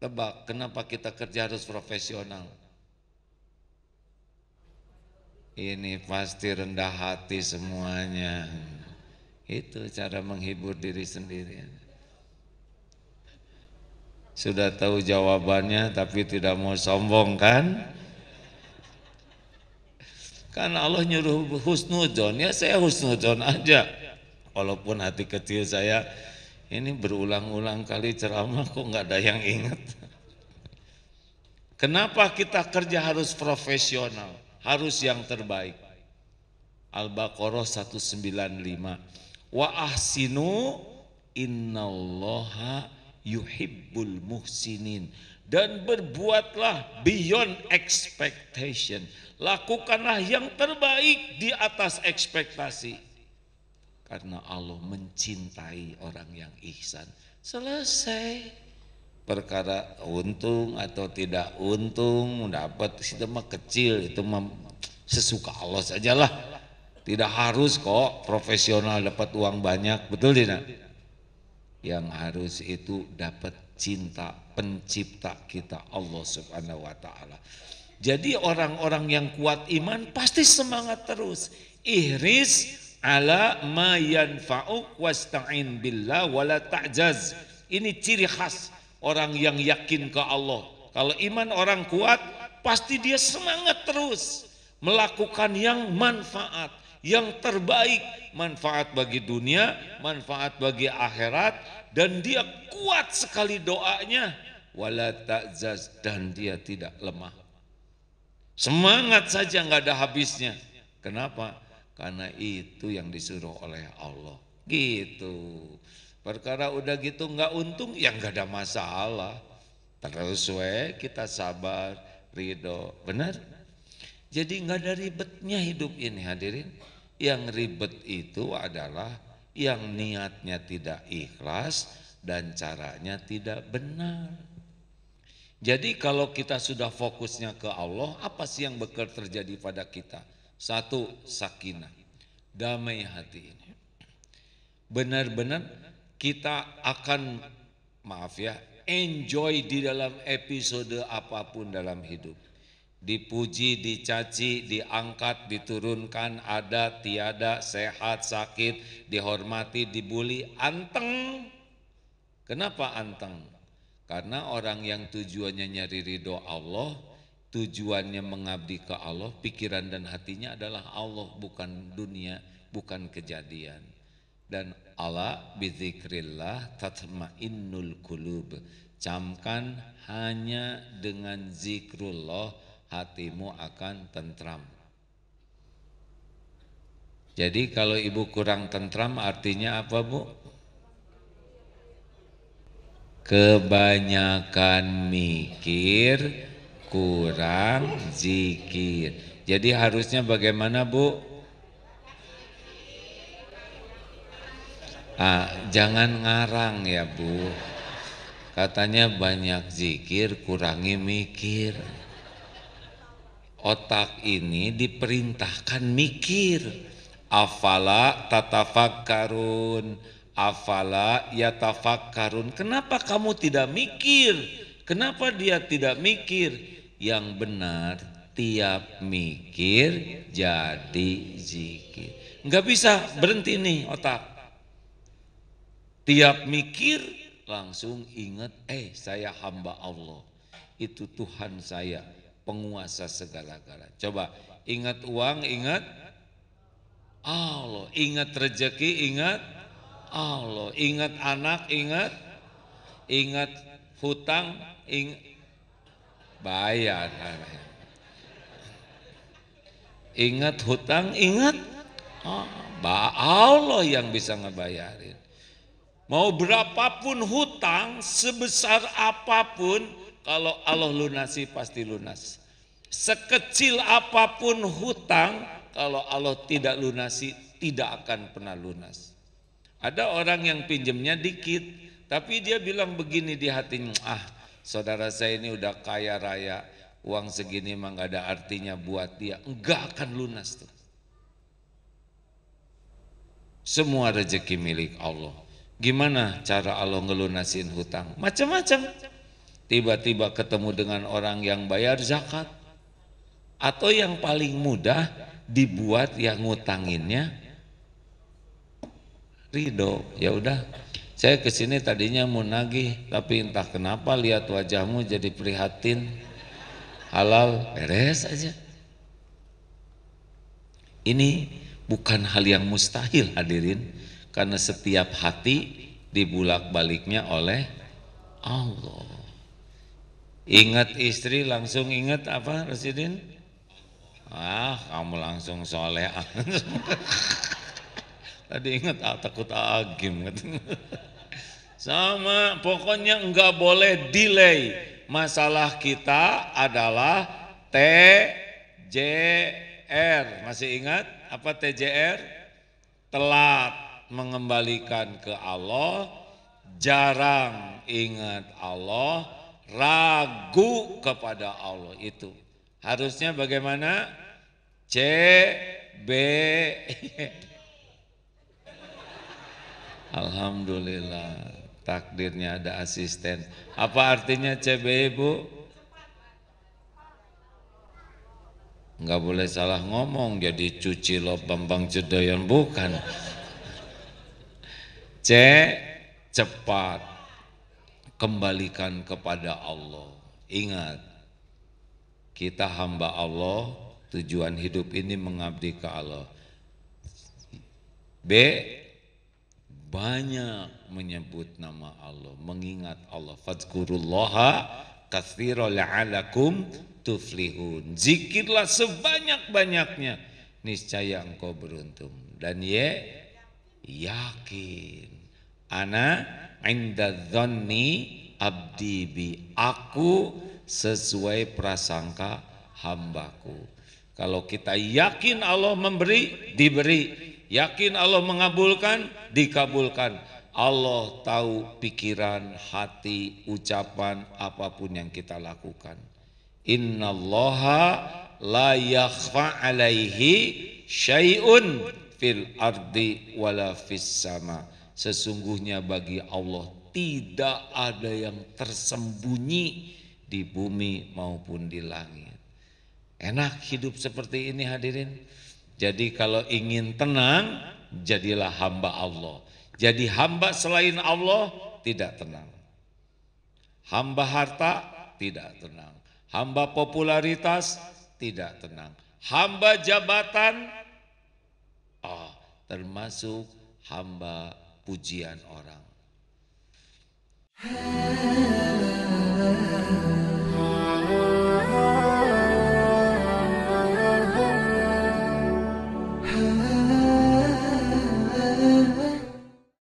Tebak, kenapa kita kerja harus profesional? Ini pasti rendah hati semuanya. Itu cara menghibur diri sendiri. Sudah tahu jawabannya tapi tidak mau sombong kan? Kan Allah nyuruh husnudon, ya saya husnudon aja. Walaupun hati kecil saya ini berulang-ulang kali ceramah kok nggak ada yang ingat. Kenapa kita kerja harus profesional, harus yang terbaik? Al-Baqarah 195. Wa ahsinu innallaha yuhibbul muhsinin dan berbuatlah beyond expectation. Lakukanlah yang terbaik di atas ekspektasi. Karena Allah mencintai orang yang ihsan. Selesai perkara untung atau tidak untung dapat itu mah kecil itu mah sesuka Allah sajalah tidak harus kok profesional dapat uang banyak betul tidak yang harus itu dapat cinta pencipta kita Allah subhanahu wa ta'ala jadi orang-orang yang kuat iman pasti semangat terus ihris ala ma yanfa'uk wasta'in billah wala ta'jaz. Ini ciri khas orang yang yakin ke Allah. Kalau iman orang kuat, pasti dia semangat terus melakukan yang manfaat, yang terbaik, manfaat bagi dunia, manfaat bagi akhirat dan dia kuat sekali doanya wala ta'jaz, dan dia tidak lemah. Semangat saja nggak ada habisnya. Kenapa? Karena itu yang disuruh oleh Allah. Gitu. Perkara udah gitu nggak untung ya nggak ada masalah. Terus we kita sabar, ridho. Benar? Jadi nggak ada ribetnya hidup ini hadirin. Yang ribet itu adalah yang niatnya tidak ikhlas dan caranya tidak benar. Jadi kalau kita sudah fokusnya ke Allah, apa sih yang bekerja terjadi pada kita? Satu, sakinah. Damai hati ini. Benar-benar kita akan, maaf ya, enjoy di dalam episode apapun dalam hidup. Dipuji, dicaci, diangkat, diturunkan, ada, tiada, sehat, sakit, dihormati, dibully anteng. Kenapa anteng? Karena orang yang tujuannya nyari ridho Allah, tujuannya mengabdi ke Allah, pikiran dan hatinya adalah Allah bukan dunia, bukan kejadian. Dan Allah bizikrillah tatma'innul kulub. Camkan hanya dengan zikrullah hatimu akan tentram. Jadi kalau ibu kurang tentram artinya apa bu? Kebanyakan mikir, kurang zikir. Jadi harusnya bagaimana Bu? Ah, jangan ngarang ya Bu. Katanya banyak zikir, kurangi mikir. Otak ini diperintahkan mikir. Afala tatafakkarun, afala yatafakkarun. Kenapa kamu tidak mikir? Kenapa dia tidak mikir? yang benar tiap mikir jadi zikir. Nggak bisa berhenti nih otak. Tiap mikir langsung ingat, eh saya hamba Allah. Itu Tuhan saya, penguasa segala-gala. Coba ingat uang, ingat Allah. Ingat rejeki, ingat Allah. Ingat anak, ingat. Ingat hutang, ingat bayar ingat hutang ingat oh, Allah yang bisa ngebayarin mau berapapun hutang sebesar apapun kalau Allah lunasi pasti lunas sekecil apapun hutang kalau Allah tidak lunasi tidak akan pernah lunas ada orang yang pinjamnya dikit tapi dia bilang begini di hatinya ah saudara saya ini udah kaya raya, uang segini emang gak ada artinya buat dia, enggak akan lunas tuh. Semua rezeki milik Allah. Gimana cara Allah ngelunasin hutang? Macam-macam. Tiba-tiba ketemu dengan orang yang bayar zakat. Atau yang paling mudah dibuat yang ngutanginnya ridho. Ya udah saya kesini tadinya mau nagih, tapi entah kenapa lihat wajahmu jadi prihatin. Halal, beres aja. Ini bukan hal yang mustahil hadirin, karena setiap hati dibulak baliknya oleh Allah. Ingat istri langsung ingat apa Residin? Ah, kamu langsung soleh. Tadi ingat ah, takut agim. Ah, sama pokoknya enggak boleh delay masalah kita adalah TJR masih ingat apa TJR telat mengembalikan ke Allah jarang ingat Allah ragu kepada Allah itu harusnya bagaimana C B Alhamdulillah takdirnya ada asisten. Apa artinya CBE, Bu? Enggak boleh salah ngomong jadi cuci lo bambang cedoyan bukan. C cepat kembalikan kepada Allah. Ingat kita hamba Allah, tujuan hidup ini mengabdi ke Allah. B banyak menyebut nama Allah, mengingat Allah. Fadkurullaha kathiro la'alakum tuflihun. Zikirlah sebanyak-banyaknya, niscaya engkau beruntung. Dan ye, yakin. Ana inda dhanni abdi bi. Aku sesuai prasangka hambaku. Kalau kita yakin Allah memberi, diberi Yakin Allah mengabulkan, dikabulkan. Allah tahu pikiran, hati, ucapan, apapun yang kita lakukan. Inna Allaha la yakhfa alaihi syai'un fil ardi wala fis sama. Sesungguhnya bagi Allah tidak ada yang tersembunyi di bumi maupun di langit. Enak hidup seperti ini hadirin. Jadi kalau ingin tenang, jadilah hamba Allah. Jadi hamba selain Allah tidak tenang. Hamba harta tidak tenang. Hamba popularitas tidak tenang. Hamba jabatan oh, termasuk hamba pujian orang.